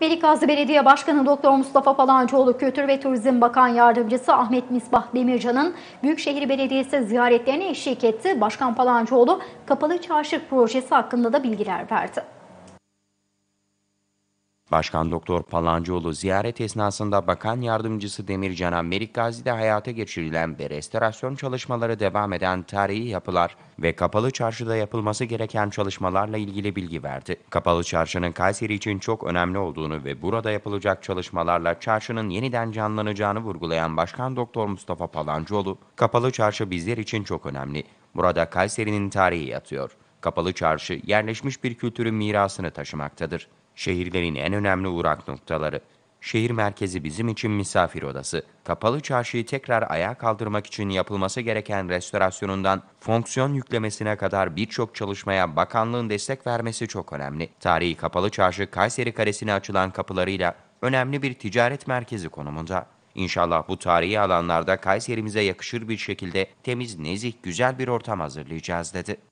Belikazı Belediye Başkanı Doktor Mustafa Palancıoğlu Kültür ve Turizm Bakan Yardımcısı Ahmet Misbah Demircan'ın Büyükşehir Belediyesi ziyaretlerine eşlik etti. Başkan Palancıoğlu kapalı çarşı projesi hakkında da bilgiler verdi. Başkan Doktor Palancıoğlu ziyaret esnasında Bakan Yardımcısı Demircan Amerik Gazi'de hayata geçirilen ve restorasyon çalışmaları devam eden tarihi yapılar ve kapalı çarşıda yapılması gereken çalışmalarla ilgili bilgi verdi. Kapalı çarşının Kayseri için çok önemli olduğunu ve burada yapılacak çalışmalarla çarşının yeniden canlanacağını vurgulayan Başkan Doktor Mustafa Palancıoğlu, kapalı çarşı bizler için çok önemli. Burada Kayseri'nin tarihi yatıyor. Kapalı çarşı yerleşmiş bir kültürün mirasını taşımaktadır şehirlerin en önemli uğrak noktaları. Şehir merkezi bizim için misafir odası. Kapalı çarşıyı tekrar ayağa kaldırmak için yapılması gereken restorasyonundan fonksiyon yüklemesine kadar birçok çalışmaya bakanlığın destek vermesi çok önemli. Tarihi kapalı çarşı Kayseri Kalesi'ne açılan kapılarıyla önemli bir ticaret merkezi konumunda. İnşallah bu tarihi alanlarda Kayserimize yakışır bir şekilde temiz, nezih, güzel bir ortam hazırlayacağız dedi.